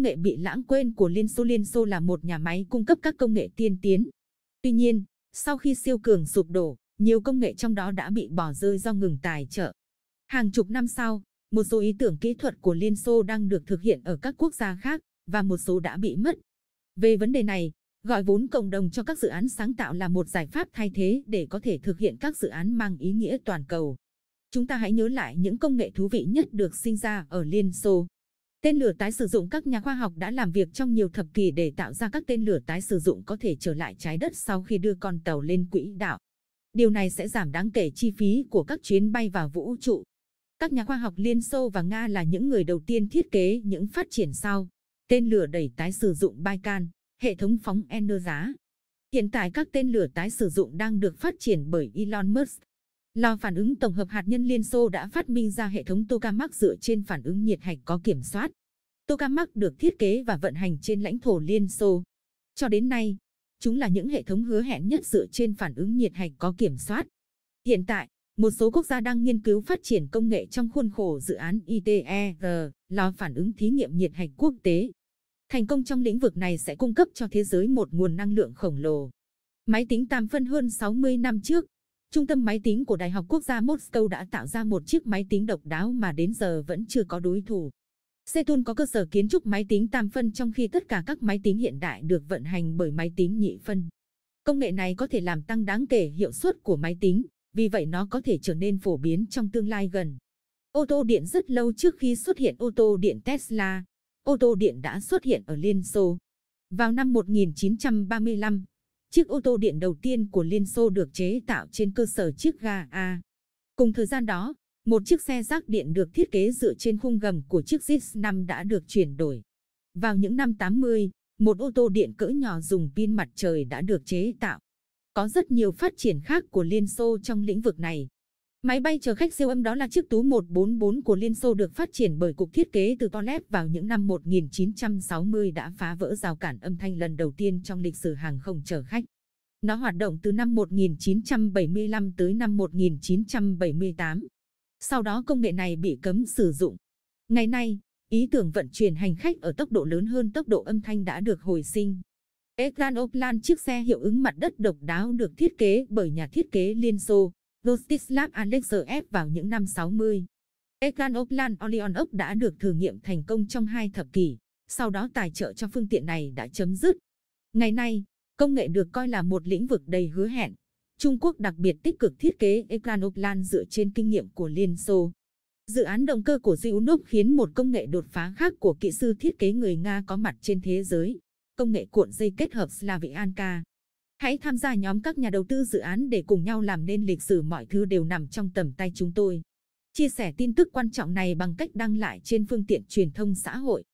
công nghệ bị lãng quên của Liên Xô. Liên Xô là một nhà máy cung cấp các công nghệ tiên tiến. Tuy nhiên, sau khi siêu cường sụp đổ, nhiều công nghệ trong đó đã bị bỏ rơi do ngừng tài trợ. Hàng chục năm sau, một số ý tưởng kỹ thuật của Liên Xô đang được thực hiện ở các quốc gia khác và một số đã bị mất. Về vấn đề này, gọi vốn cộng đồng cho các dự án sáng tạo là một giải pháp thay thế để có thể thực hiện các dự án mang ý nghĩa toàn cầu. Chúng ta hãy nhớ lại những công nghệ thú vị nhất được sinh ra ở Liên Xô. Tên lửa tái sử dụng các nhà khoa học đã làm việc trong nhiều thập kỷ để tạo ra các tên lửa tái sử dụng có thể trở lại trái đất sau khi đưa con tàu lên quỹ đạo. Điều này sẽ giảm đáng kể chi phí của các chuyến bay vào vũ trụ. Các nhà khoa học Liên Xô và Nga là những người đầu tiên thiết kế những phát triển sau. Tên lửa đẩy tái sử dụng Baikan, hệ thống phóng N giá. Hiện tại các tên lửa tái sử dụng đang được phát triển bởi Elon Musk, lò phản ứng tổng hợp hạt nhân Liên Xô đã phát minh ra hệ thống tokamak dựa trên phản ứng nhiệt hạch có kiểm soát. Tokamak được thiết kế và vận hành trên lãnh thổ Liên Xô. Cho đến nay, chúng là những hệ thống hứa hẹn nhất dựa trên phản ứng nhiệt hạch có kiểm soát. Hiện tại, một số quốc gia đang nghiên cứu phát triển công nghệ trong khuôn khổ dự án ITER, lò phản ứng thí nghiệm nhiệt hạch quốc tế. Thành công trong lĩnh vực này sẽ cung cấp cho thế giới một nguồn năng lượng khổng lồ. Máy tính tam phân hơn 60 năm trước, Trung tâm máy tính của Đại học Quốc gia Moscow đã tạo ra một chiếc máy tính độc đáo mà đến giờ vẫn chưa có đối thủ. Setun có cơ sở kiến trúc máy tính tam phân trong khi tất cả các máy tính hiện đại được vận hành bởi máy tính nhị phân. Công nghệ này có thể làm tăng đáng kể hiệu suất của máy tính, vì vậy nó có thể trở nên phổ biến trong tương lai gần. Ô tô điện rất lâu trước khi xuất hiện ô tô điện Tesla, ô tô điện đã xuất hiện ở Liên Xô. Vào năm 1935, Chiếc ô tô điện đầu tiên của Liên Xô được chế tạo trên cơ sở chiếc ga A. Cùng thời gian đó, một chiếc xe rác điện được thiết kế dựa trên khung gầm của chiếc ZIS-5 đã được chuyển đổi. Vào những năm 80, một ô tô điện cỡ nhỏ dùng pin mặt trời đã được chế tạo. Có rất nhiều phát triển khác của Liên Xô trong lĩnh vực này. Máy bay chở khách siêu âm đó là chiếc Tu-144 của Liên Xô được phát triển bởi Cục Thiết kế từ Polep vào những năm 1960 đã phá vỡ rào cản âm thanh lần đầu tiên trong lịch sử hàng không chở khách. Nó hoạt động từ năm 1975 tới năm 1978. Sau đó công nghệ này bị cấm sử dụng. Ngày nay, ý tưởng vận chuyển hành khách ở tốc độ lớn hơn tốc độ âm thanh đã được hồi sinh. Ekranoplan chiếc xe hiệu ứng mặt đất độc đáo được thiết kế bởi nhà thiết kế Liên Xô. Rostislav Alexeyev vào những năm 60. Eklan Oplan Orionov đã được thử nghiệm thành công trong hai thập kỷ, sau đó tài trợ cho phương tiện này đã chấm dứt. Ngày nay, công nghệ được coi là một lĩnh vực đầy hứa hẹn. Trung Quốc đặc biệt tích cực thiết kế Eklan Oplan dựa trên kinh nghiệm của Liên Xô. Dự án động cơ của Zyunov khiến một công nghệ đột phá khác của kỹ sư thiết kế người Nga có mặt trên thế giới, công nghệ cuộn dây kết hợp Slavianka. Hãy tham gia nhóm các nhà đầu tư dự án để cùng nhau làm nên lịch sử mọi thứ đều nằm trong tầm tay chúng tôi. Chia sẻ tin tức quan trọng này bằng cách đăng lại trên phương tiện truyền thông xã hội.